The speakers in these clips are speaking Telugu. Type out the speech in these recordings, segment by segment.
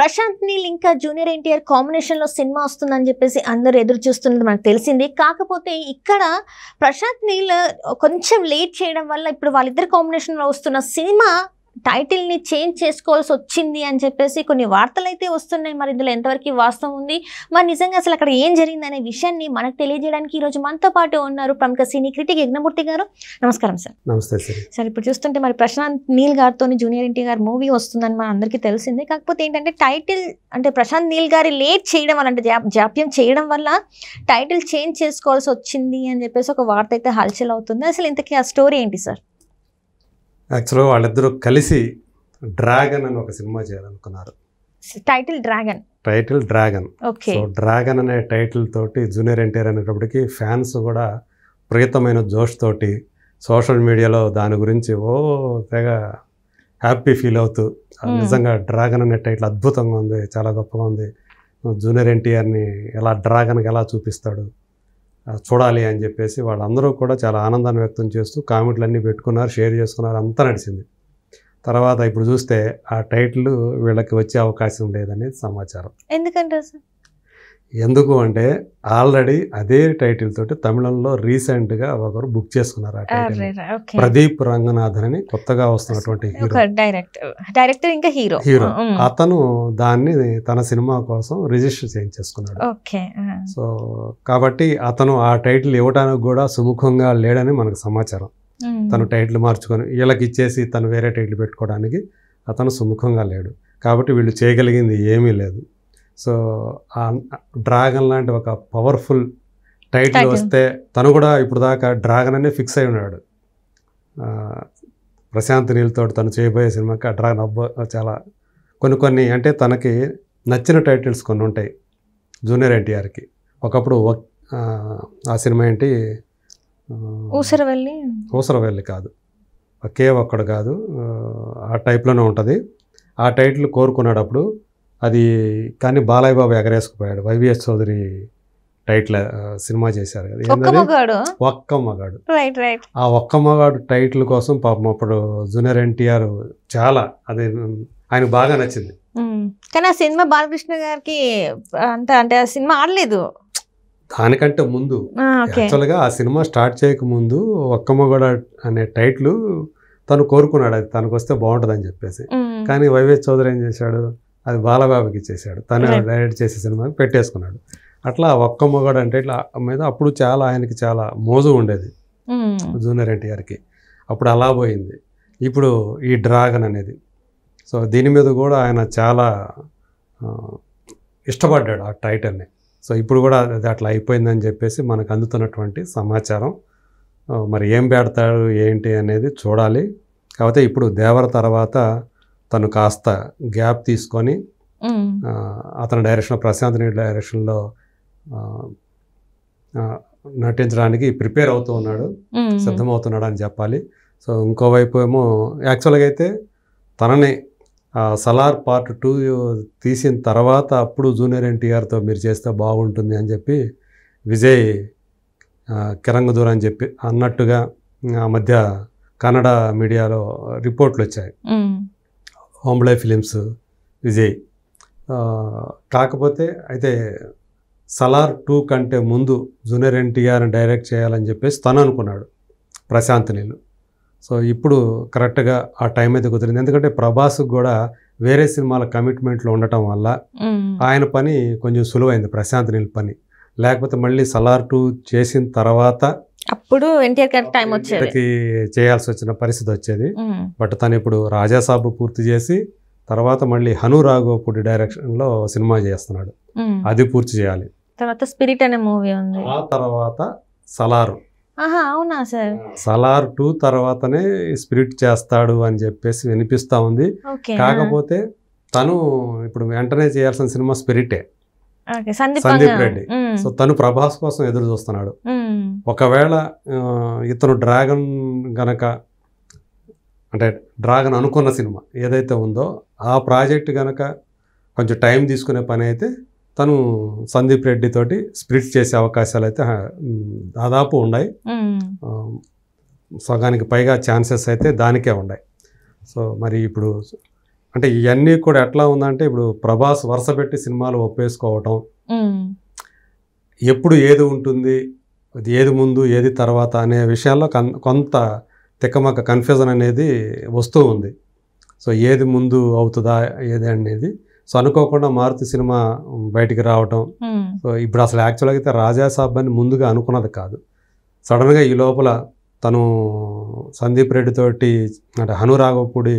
ప్రశాంత్ నీల్ ఇంకా జూనియర్ ఎన్టీఆర్ కాంబినేషన్ లో సినిమా వస్తుందని చెప్పేసి అందరు ఎదురు చూస్తున్నది మనకు తెలిసింది కాకపోతే ఇక్కడ ప్రశాంత్ నీల్ కొంచెం లేట్ చేయడం వల్ల ఇప్పుడు వాళ్ళిద్దరు కాంబినేషన్ లో వస్తున్న సినిమా టైటిల్ని చేంజ్ చేసుకోవాల్సి వచ్చింది అని చెప్పేసి కొన్ని వార్తలు అయితే వస్తున్నాయి మరి ఇందులో ఎంతవరకు వాస్తవం ఉంది మరి నిజంగా అసలు అక్కడ ఏం జరిగింది అనే విషయాన్ని మనకు తెలియజేయడానికి ఈరోజు మనతో పాటు ఉన్నారు ప్రముఖ సినీ క్రిటిక్ యజ్ఞమూర్తి గారు నమస్కారం సార్ నమస్తే సార్ సార్ ఇప్పుడు చూస్తుంటే మరి ప్రశాంత్ నీల్ గారితో జూనియర్ ఎన్టీ గారు మూవీ వస్తుందని మన అందరికీ తెలిసిందే కాకపోతే ఏంటంటే టైటిల్ అంటే ప్రశాంత్ నీల్ గారి లేట్ చేయడం వల్ల అంటే జాప్యం చేయడం వల్ల టైటిల్ చేంజ్ చేసుకోవాల్సి వచ్చింది అని చెప్పేసి ఒక వార్త అయితే హల్చల్ అవుతుంది అసలు ఇంతకీ ఆ స్టోరీ ఏంటి సార్ యాక్చువల్గా వాళ్ళిద్దరూ కలిసి డ్రాగన్ అని ఒక సినిమా చేయాలనుకున్నారు title dragon title dragon okay so dragon అనే టైటిల్ తోటి జూనియర్ ఎన్టీఆర్ అనేటప్పటికి ఫ్యాన్స్ కూడా ప్రీతమైన జోష్ తోటి సోషల్ మీడియాలో దాని గురించి ఓ తెగ హ్యాపీ ఫీల్ అవుతూ hmm. నిజంగా డ్రాగన్ అనే టైటిల్ అద్భుతంగా ఉంది చాలా గొప్పగా ఉంది జూనియర్ ఎన్టీఆర్ని ఎలా డ్రాగన్కి ఎలా చూపిస్తాడు చూడాలి అని చెప్పేసి వాళ్ళందరూ కూడా చాలా ఆనందాన్ని వ్యక్తం చేస్తూ కామెంట్లన్నీ పెట్టుకున్నారు షేర్ చేసుకున్నారు అంతా నడిచింది తర్వాత ఇప్పుడు చూస్తే ఆ టైటిల్ వీళ్ళకి వచ్చే అవకాశం లేదనేది సమాచారం ఎందుకంటే ఎందుకు అంటే ఆల్రెడీ అదే టైటిల్ తోటి తమిళంలో రీసెంట్గా ఒకరు బుక్ చేసుకున్నారు ఆ ప్రదీప్ రంగనాథన్ అని కొత్తగా వస్తున్నటువంటి హీరో డైరెక్టర్ ఇంకా హీరో హీరో అతను దాన్ని తన సినిమా కోసం రిజిస్టర్ చేయించేసుకున్నాడు సో కాబట్టి అతను ఆ టైటిల్ ఇవ్వడానికి కూడా సుముఖంగా లేడని మనకు సమాచారం తను టైటిల్ మార్చుకొని వీళ్ళకి ఇచ్చేసి తను వేరే టైటిల్ పెట్టుకోవడానికి అతను సుముఖంగా లేడు కాబట్టి వీళ్ళు చేయగలిగింది ఏమీ లేదు సో ఆ డ్రాగన్ లాంటి ఒక పవర్ఫుల్ టైటిల్ వస్తే తను కూడా ఇప్పుడు దాకా డ్రాగన్ అనే ఫిక్స్ అయి ఉన్నాడు ప్రశాంత్ నీళ్ళతో తను చేయబోయే సినిమాకి ఆ డ్రాగన్ అబ్బ చాలా కొన్ని కొన్ని అంటే తనకి నచ్చిన టైటిల్స్ కొన్ని ఉంటాయి జూనియర్ ఎన్టీఆర్కి ఒకప్పుడు ఆ సినిమా ఏంటి ఊసరవెల్లి ఊసరవెల్లి కాదు ఒకే ఒక్కడు కాదు ఆ టైప్లోనే ఉంటుంది ఆ టైటిల్ కోరుకున్నాడప్పుడు అది కానీ బాలయ్య బాబు ఎగరేసుకుపోయాడు వైవిఎస్ చౌదరి టైటిల్ సినిమా చేశారు ఒక్క మగాడు ఆ ఒక్క మగాడు టైటిల్ కోసం పాపం అప్పుడు జూనియర్ ఎన్టీఆర్ చాలా అది ఆయనకు బాగా నచ్చింది కానీ ఆ సినిమా బాలకృష్ణ గారికి అంత అంటే ఆ సినిమా ఆడలేదు దానికంటే ముందు యాక్చువల్గా ఆ సినిమా స్టార్ట్ చేయక ముందు ఒక్క అనే టైటిల్ తను కోరుకున్నాడు అది తనకు వస్తే బాగుంటుందని చెప్పేసి కానీ వైవేష్ చౌదరి ఏం చేశాడు అది బాలబాబుకి ఇచ్చేసాడు తను డైరెక్ట్ చేసే సినిమా పెట్టేసుకున్నాడు అట్లా ఒక్క అంటే ఇట్లా మీద అప్పుడు చాలా ఆయనకి చాలా మోజు ఉండేది జూనియర్ ఎన్టీఆర్కి అప్పుడు అలా పోయింది ఇప్పుడు ఈ డ్రాగన్ అనేది సో దీని మీద కూడా ఆయన చాలా ఇష్టపడ్డాడు ఆ టైటిల్ని సో ఇప్పుడు కూడా అది అట్లా అయిపోయిందని చెప్పేసి మనకు అందుతున్నటువంటి సమాచారం మరి ఏం పెడతాడు ఏంటి అనేది చూడాలి కాకపోతే ఇప్పుడు దేవర తర్వాత తను కాస్త గ్యాప్ తీసుకొని అతని డైరెక్షన్లో ప్రశాంత్ నీటి డైరెక్షన్లో నటించడానికి ప్రిపేర్ అవుతూ ఉన్నాడు సిద్ధమవుతున్నాడు అని చెప్పాలి సో ఇంకోవైపు ఏమో యాక్చువల్గా అయితే తనని సలార్ పార్ట్ టూ తీసిన తర్వాత అప్పుడు జూనియర్ ఎన్టీఆర్తో మీరు చేస్తే బాగుంటుంది అని చెప్పి విజయ్ కిరంగ దూరం అని చెప్పి అన్నట్టుగా ఆ మధ్య కన్నడ మీడియాలో రిపోర్ట్లు వచ్చాయి హోమ్లే ఫిలిమ్స్ విజయ్ కాకపోతే అయితే సలార్ టూ కంటే ముందు జూనియర్ ఎన్టీఆర్ని డైరెక్ట్ చేయాలని చెప్పేసి తను అనుకున్నాడు ప్రశాంత్ నీళ్ళు సో ఇప్పుడు కరెక్ట్గా ఆ టైం అయితే కుదిరింది ఎందుకంటే ప్రభాస్ కూడా వేరే సినిమాల కమిట్మెంట్లో ఉండటం వల్ల ఆయన పని కొంచెం సులువైంది ప్రశాంత్ నీళ్ళ పని లేకపోతే మళ్ళీ సలార్ టూ చేసిన తర్వాత అప్పుడు టైం వచ్చేది చేయాల్సి వచ్చిన పరిస్థితి వచ్చేది బట్ తను ఇప్పుడు రాజాసాబు పూర్తి చేసి తర్వాత మళ్ళీ హను రాఘోపూడి డైరెక్షన్లో సినిమా చేస్తున్నాడు అది పూర్తి చేయాలి తర్వాత స్పిరిట్ అనే మూవీ ఉంది ఆ తర్వాత సలారు అవునా సార్ సలార్ టూ తర్వాతనే స్పిరిట్ చేస్తాడు అని చెప్పేసి వినిపిస్తా ఉంది కాకపోతే తను ఇప్పుడు వెంటనే చేయాల్సిన సినిమా స్పిరిటే సందీప్ రెడ్డి సో తను ప్రభాస్ కోసం ఎదురు చూస్తున్నాడు ఒకవేళ ఇతను డ్రాగన్ గనక అంటే డ్రాగన్ అనుకున్న సినిమా ఏదైతే ఉందో ఆ ప్రాజెక్ట్ గనక కొంచెం టైం తీసుకునే పని అయితే తను సందీప్ రెడ్డి తోటి చేసే అవకాశాలు అయితే దాదాపు ఉన్నాయి సగానికి పైగా ఛాన్సెస్ అయితే దానికే ఉన్నాయి సో మరి ఇప్పుడు అంటే ఇవన్నీ కూడా ఎట్లా ఉందంటే ఇప్పుడు ప్రభాస్ వరుస పెట్టి సినిమాలు ఒప్పేసుకోవటం ఎప్పుడు ఏది ఉంటుంది ఏది ముందు ఏది తర్వాత అనే విషయాల్లో కొంత తిక్కమక్క కన్ఫ్యూజన్ అనేది వస్తూ ఉంది సో ఏది ముందు అవుతుందా ఏది అనేది సో అనుకోకుండా మారుతి సినిమా బయటికి రావటం సో ఇప్పుడు అసలు యాక్చువల్గా అయితే రాజా సాబ్ అని ముందుగా అనుకున్నది కాదు సడన్గా ఈ లోపల తను సందీప్ రెడ్డి తోటి అంటే హనురాఘవపూడి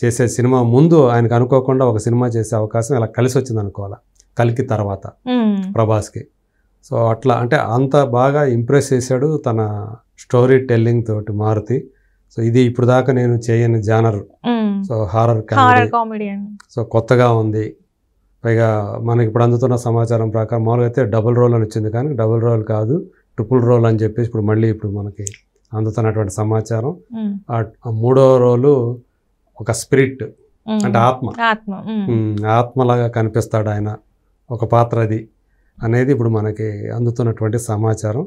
చేసే సినిమా ముందు ఆయనకు అనుకోకుండా ఒక సినిమా చేసే అవకాశం ఇలా కలిసి వచ్చింది అనుకోవాలా కలికి తర్వాత ప్రభాస్కి సో అట్లా అంటే అంత బాగా ఇంప్రెస్ చేశాడు తన స్టోరీ టెల్లింగ్ తోటి మారుతి సో ఇది ఇప్పుడు దాకా నేను చేయని genre so horror comedy so కొత్తగా ఉంది పైగా మనకి ఇప్పుడు అందుతున్న సమాచారం ప్రకారం మామూలుగా అయితే డబుల్ రోల్ అని వచ్చింది కానీ డబుల్ రోల్ కాదు ట్రిపుల్ రోల్ అని చెప్పేసి ఇప్పుడు మళ్ళీ ఇప్పుడు మనకి అందుతున్నటువంటి సమాచారం ఆ మూడో రోలు ఒక స్పిరిట్ అంటే ఆత్మ ఆత్మలాగా కనిపిస్తాడు ఆయన ఒక పాత్ర అది అనేది ఇప్పుడు మనకి అందుతున్నటువంటి సమాచారం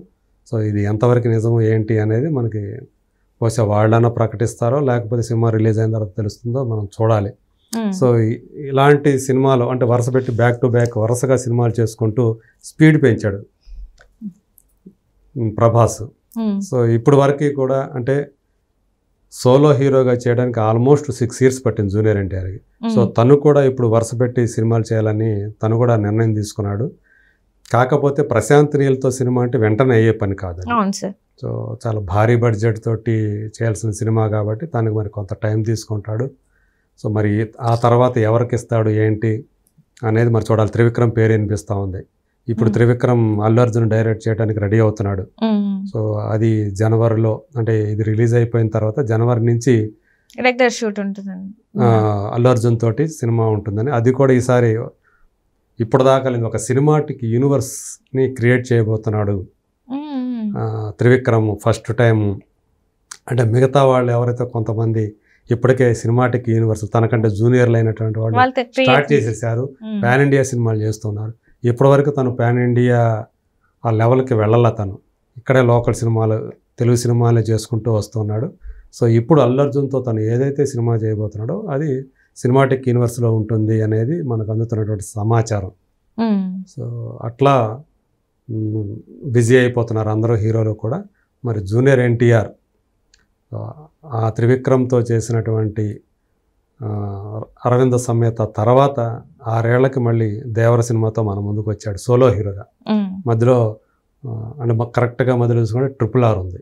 సో ఇది ఎంతవరకు నిజము ఏంటి అనేది మనకి బహుశా వాళ్ళైనా ప్రకటిస్తారో లేకపోతే సినిమా రిలీజ్ అయిన తర్వాత తెలుస్తుందో మనం చూడాలి సో ఇలాంటి సినిమాలు అంటే వరుస పెట్టి బ్యాక్ టు బ్యాక్ వరుసగా సినిమాలు చేసుకుంటూ స్పీడ్ పెంచాడు ప్రభాస్ సో ఇప్పుడు వరకు కూడా అంటే సోలో హీరోగా చేయడానికి ఆల్మోస్ట్ సిక్స్ ఇయర్స్ పట్టింది జూనియర్ ఎన్టీఆర్కి సో తను కూడా ఇప్పుడు వరుస పెట్టి సినిమాలు చేయాలని తను కూడా నిర్ణయం తీసుకున్నాడు కాకపోతే ప్రశాంత్ నీళ్ళతో సినిమా అంటే వెంటనే అయ్యే పని కాదు అవును సార్ సో చాలా భారీ బడ్జెట్ తోటి చేయాల్సిన సినిమా కాబట్టి తనకు మరి కొంత టైం తీసుకుంటాడు సో మరి ఆ తర్వాత ఎవరికి ఇస్తాడు ఏంటి అనేది మరి చూడాలి త్రివిక్రమ్ పేరు వినిపిస్తూ ఉంది ఇప్పుడు త్రివిక్రమ్ అల్లు అర్జున్ డైరెక్ట్ చేయడానికి రెడీ అవుతున్నాడు సో అది జనవరిలో అంటే ఇది రిలీజ్ అయిపోయిన తర్వాత జనవరి నుంచి రెగ్యులర్ షూట్ ఉంటుందండి అల్లు అర్జున్ తోటి సినిమా ఉంటుందని అది కూడా ఈసారి ఇప్పటిదాకా ఒక సినిమాటిక్ యూనివర్స్ని క్రియేట్ చేయబోతున్నాడు త్రివిక్రమ్ ఫస్ట్ టైం అంటే మిగతా వాళ్ళు ఎవరైతే కొంతమంది ఇప్పటికే సినిమాటిక్ యూనివర్స్ తనకంటే జూనియర్లు అయినటువంటి వాళ్ళు స్టార్ట్ చేసేసారు పాన్ ఇండియా సినిమాలు చేస్తున్నారు ఇప్పటివరకు తను పాన్ ఇండియా ఆ లెవెల్కి వెళ్ళాల తను ఇక్కడే లోకల్ సినిమాలు తెలుగు సినిమాలే చేసుకుంటూ వస్తున్నాడు సో ఇప్పుడు అల్లర్జున్తో తను ఏదైతే సినిమా చేయబోతున్నాడో అది సినిమాటిక్ యూనివర్స్లో ఉంటుంది అనేది మనకు అందుతున్నటువంటి సమాచారం సో అట్లా బిజీ అయిపోతున్నారు అందరూ హీరోలు కూడా మరి జూనియర్ ఎన్టీఆర్ ఆ త్రివిక్రమ్తో చేసినటువంటి అరవింద సమేత తర్వాత ఆరేళ్లకి మళ్ళీ దేవర సినిమాతో మన ముందుకు వచ్చాడు సోలో హీరోగా మధ్యలో అంటే కరెక్ట్గా మధ్యలో చూసుకుంటే ట్రిపుల్ ఆర్ ఉంది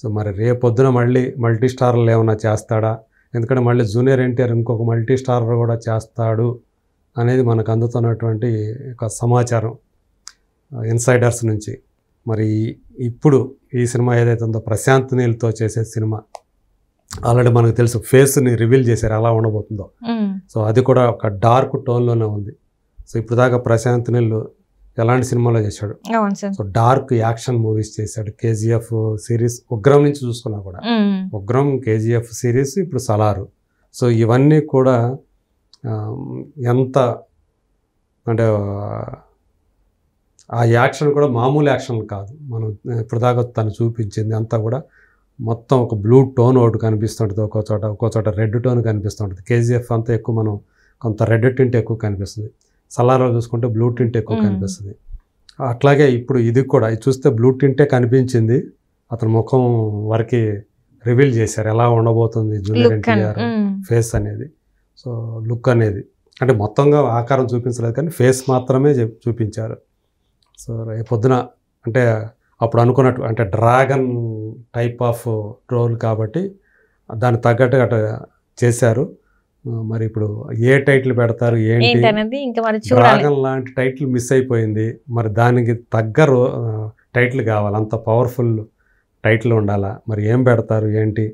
సో మరి రేపొద్దున మళ్ళీ మల్టీ స్టార్లు ఏమైనా చేస్తాడా ఎందుకంటే మళ్ళీ జూనియర్ ఎన్టీఆర్ ఇంకొక మల్టీ స్టార్ కూడా చేస్తాడు అనేది మనకు అందుతున్నటువంటి ఒక సమాచారం ఇన్సైడర్స్ నుంచి మరి ఇప్పుడు ఈ సినిమా ఏదైతే ఉందో ప్రశాంత్ నీల్తో చేసే సినిమా ఆల్రెడీ మనకు తెలుసు ఫేస్ని రివీల్ చేశారు అలా ఉండబోతుందో సో అది కూడా ఒక డార్క్ టోన్లోనే ఉంది సో ఇప్పుడు దాకా ప్రశాంత్ నీళ్ళు ఎలాంటి సినిమాలో చేశాడు సో డార్క్ యాక్షన్ మూవీస్ చేశాడు కేజీఎఫ్ సిరీస్ ఉగ్రం నుంచి చూసుకున్నా కూడా ఉగ్రం కేజీఎఫ్ సిరీస్ ఇప్పుడు సలారు సో ఇవన్నీ కూడా ఎంత అంటే ఆ యాక్షన్ కూడా మామూలు యాక్షన్ కాదు మనం ఇప్పటిదాకా తను చూపించింది అంతా కూడా మొత్తం ఒక బ్లూ టోన్ ఒకటి కనిపిస్తుంటుంది ఒక్కో చోట ఒక్కో చోట రెడ్ టోన్ కనిపిస్తుంటుంది కేజీఎఫ్ అంతా ఎక్కువ మనం కొంత రెడ్ టింట్ ఎక్కువ కనిపిస్తుంది సల్లార్లో చూసుకుంటే బ్లూ టింట్ ఎక్కువ కనిపిస్తుంది అట్లాగే ఇప్పుడు ఇది కూడా ఇది చూస్తే బ్లూ టింటే కనిపించింది అతని ముఖం వరకు రివీల్ చేశారు ఎలా ఉండబోతుంది జూనియర్ ఎన్టీఆర్ ఫేస్ అనేది సో లుక్ అనేది అంటే మొత్తంగా ఆకారం చూపించలేదు కానీ ఫేస్ మాత్రమే చూపించారు సో రేపు పొద్దున అంటే అప్పుడు అనుకున్నట్టు అంటే డ్రాగన్ టైప్ ఆఫ్ రోల్ కాబట్టి దాన్ని తగ్గట్టు అట చేశారు మరి ఇప్పుడు ఏ టైటిల్ పెడతారు ఏంటి డ్రాగన్ లాంటి టైటిల్ మిస్ అయిపోయింది మరి దానికి తగ్గ రో టైటిల్ కావాలి అంత పవర్ఫుల్ టైటిల్ ఉండాలా మరి ఏం పెడతారు ఏంటి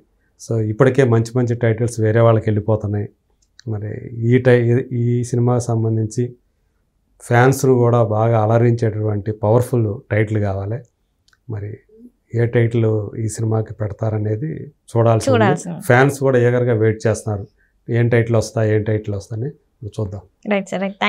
సో ఇప్పటికే మంచి మంచి టైటిల్స్ వేరే వాళ్ళకి వెళ్ళిపోతున్నాయి మరి ఈ టై ఈ సినిమాకి సంబంధించి ఫ్యాన్స్ను కూడా బాగా అలరించేటటువంటి పవర్ఫుల్ టైటిల్ కావాలి మరి ఏ టైటిల్ ఈ సినిమాకి పెడతారనేది చూడాల్సి ఫ్యాన్స్ కూడా ఏగర్గా వెయిట్ చేస్తున్నారు ఏం టైటిల్ వస్తా ఏం టైటిల్ వస్తాయని చూద్దాం రైట్ సార్